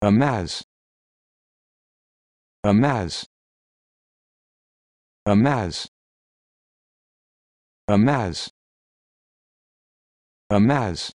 Amaz. Amaz. Amaz. Amaz. Amaz.